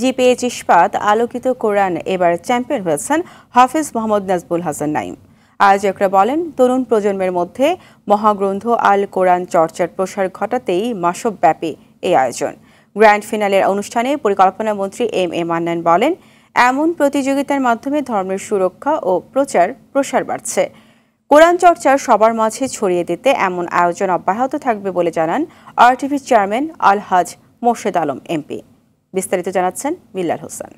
GPH ইস্পাত আলোকিত কোরআন এবার চ্যাম্পিয়ন হয়েছেন হাফিজ মোহাম্মদ নাজবুল হাসান নাইম আয়োজকরা বলেন তরুণ প্রজন্মের মধ্যে মহাগ্রন্থ আল কোরআন চর্চার প্রসার ঘটাতেই মাসব্যাপী এই আয়োজন গ্র্যান্ড ফিনালের অনুষ্ঠানে পরিকল্পনা মন্ত্রী এম এ মান্নান বলেন এমন প্রতিযোগিতার মাধ্যমে ধর্মের সুরক্ষা ও প্রচার প্রসার বাড়ছে কোরআন চর্চা সবার মাঝে ছড়িয়ে দিতে এমন আয়োজন অব্যাহত থাকবে বলে জানান আরটিভি চেয়ারম্যান আলহাজ মোর্শেদ আলম এমপি বিস্তারিত জানাচ্ছেন মিল্লার হোসেন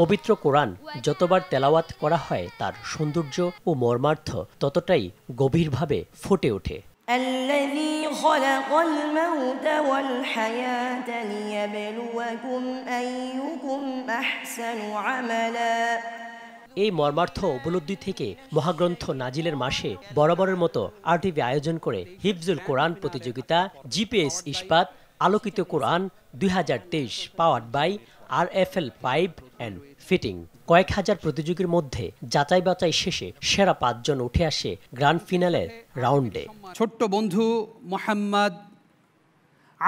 পবিত্র কোরআন যতবার তেলাওয়াত করা হয় তার সৌন্দর্য ও মর্মার্থ ততটাই গভীরভাবে ফুটে ওঠে الذي خلق الموت والحياة ليبلوكم أيكم أحسن عملا এই মর্মার্থ উপলব্ধি থেকে মহাগ্রন্থ নাজিলের মাসে বরাবরের মতো আরটিভি আয়োজন করে হিফজুল কোরআন প্রতিযোগিতা জিপিএস ইস্পাত আলোকিত কোরআন দুই powered by R F L pipe and fitting কয়েক হাজার প্রতিযোগীর মধ্যে যাচাই বাচাই শেষে সেরা পাঁচজন উঠে আসে গ্রান্ড ফিনালের রাউন্ডে ছোট্ট বন্ধু মোহাম্মদ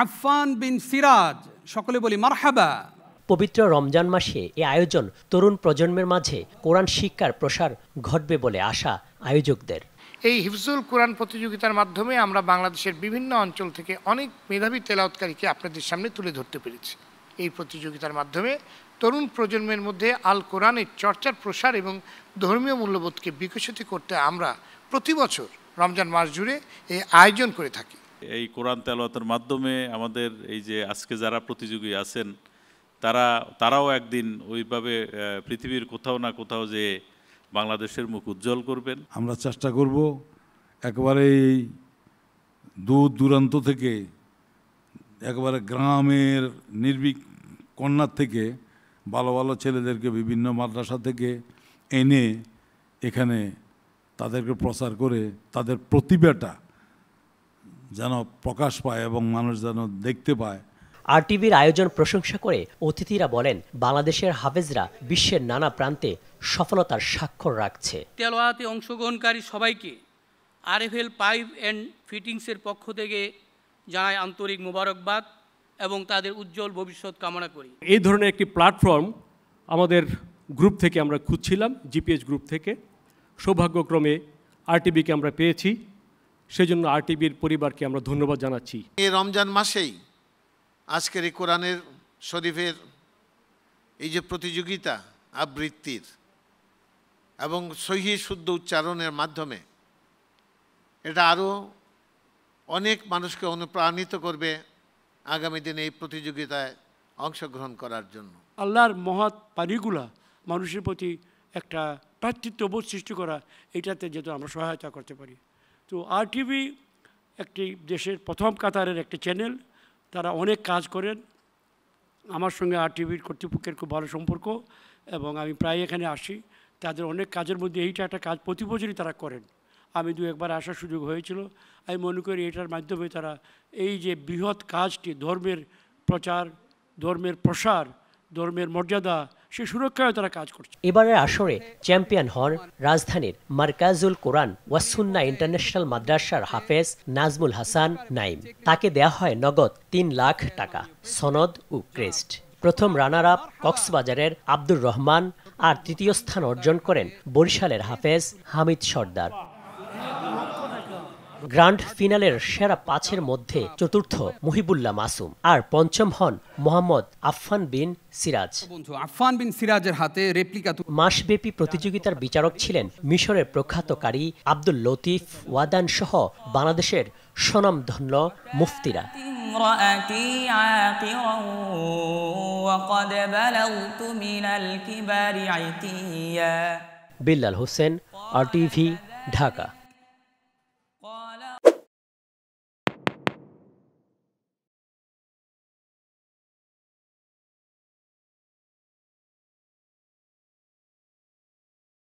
আফফান বিন সিরাজ সকলে বলি মারহাবা পবিত্র রমজান মাসে এ আয়োজন তরুণ প্রজন্মের মাঝে কোরআন শিক্ষার প্রসার ঘটবে বলে আশা আয়োজকদের এই হিফজুল কোরআন প্রতিযোগিতার মাধ্যমে আমরা বাংলাদেশের বিভিন্ন অঞ্চল থেকে অনেক মেধাবী তেলাওতকারীকে আপনাদের সামনে তুলে ধরতে পেরেছি এই প্রতিযোগিতার মাধ্যমে তরুণ প্রজন্মের মধ্যে আল কোরআনের চর্চার প্রসার এবং ধর্মীয় মূল্যবোধকে বিকশিত করতে আমরা প্রতি বছর রমজান মাস জুড়ে এই আয়োজন করে থাকি এই কোরআন তেলাওয়াতের মাধ্যমে আমাদের এই যে আজকে যারা প্রতিযোগী আছেন তারা তারাও একদিন ওইভাবে পৃথিবীর কোথাও না কোথাও যে বাংলাদেশের মুখ উজ্জ্বল করবেন আমরা চেষ্টা করব একবারে এই দূর দূরান্ত থেকে একবারে গ্রামের নির্বিক কন্যার থেকে ভালো ভালো ছেলেদেরকে বিভিন্ন মাদ্রাসা থেকে এনে এখানে তাদেরকে প্রচার করে তাদের প্রতিভাটা যেন প্রকাশ পায় এবং মানুষ যেন দেখতে পায় আর টিভির আয়োজন প্রশংসা করে অতিথিরা বলেন বাংলাদেশের হাফেজরা বিশ্বের নানা প্রান্তে সফলতার স্বাক্ষর রাখছে তেলোয়াতে অংশগ্রহণকারী সবাইকে আরএফএল পাইপ অ্যান্ড ফিটিংসের পক্ষ থেকে জানায় আন্তরিক মোবারকবাদ এবং তাদের উজ্জ্বল ভবিষ্যৎ কামনা করি এই ধরনের একটি প্ল্যাটফর্ম আমাদের গ্রুপ থেকে আমরা খুঁজছিলাম জিপিএস গ্রুপ থেকে সৌভাগ্যক্রমে আরটিবিকে আমরা পেয়েছি সেজন্য আরটিবির পরিবারকে আমরা ধন্যবাদ জানাচ্ছি এই রমজান মাসেই আজকের এই কোরআনের শরীফের এই যে প্রতিযোগিতা আবৃত্তির এবং সহি শুদ্ধ উচ্চারণের মাধ্যমে এটা আরও অনেক মানুষকে অনুপ্রাণিত করবে আগামী দিনে এই প্রতিযোগিতায় অংশগ্রহণ করার জন্য আল্লাহর মহৎ পানিগুলা মানুষের প্রতি একটা প্রার্থিত্ববোধ সৃষ্টি করা এটাতে যেহেতু আমরা সহায়তা করতে পারি তো আর টিভি একটি দেশের প্রথম কাতারের একটি চ্যানেল তারা অনেক কাজ করেন আমার সঙ্গে আর টিভির কর্তৃপক্ষের খুব ভালো সম্পর্ক এবং আমি প্রায় এখানে আসি তাদের অনেক কাজের মধ্যে এইটা একটা কাজ প্রতি তারা করেন আমি দু একবার আসার সুযোগ হয়েছিল আমি মনে করি এটার মাধ্যমে তারা এই যে বৃহৎ কাজটি ধর্মের প্রচার ধর্মের প্রসার ধর্মের মর্যাদা সে সুরক্ষায় তারা কাজ করছে এবারের আসরে চ্যাম্পিয়ন হন রাজধানীর মার্কাজুল কোরআন ওয়াসুন্না ইন্টারন্যাশনাল মাদ্রাসার হাফেজ নাজমুল হাসান নাইম তাকে দেয়া হয় নগদ তিন লাখ টাকা সনদ ও ক্রেস্ট প্রথম রানার আপ কক্সবাজারের আব্দুর রহমান আর তৃতীয় স্থান অর্জন করেন বরিশালের হাফেজ হামিদ সর্দার গ্রান্ড ফিনালের সেরা পাঁচের মধ্যে চতুর্থ মুহিবুল্লাহ মাসুম আর পঞ্চম হন মোহাম্মদ আফফান বিন সিরাজ আফফান বিন সিরাজের হাতে রেপ্লিকা মাসব্যাপী প্রতিযোগিতার বিচারক ছিলেন মিশরের প্রখ্যাতকারী আব্দুল লতিফ ওয়াদান সহ বাংলাদেশের স্বনামধন্য মুফতিরা বিল্লাল হোসেন আর টিভি ঢাকা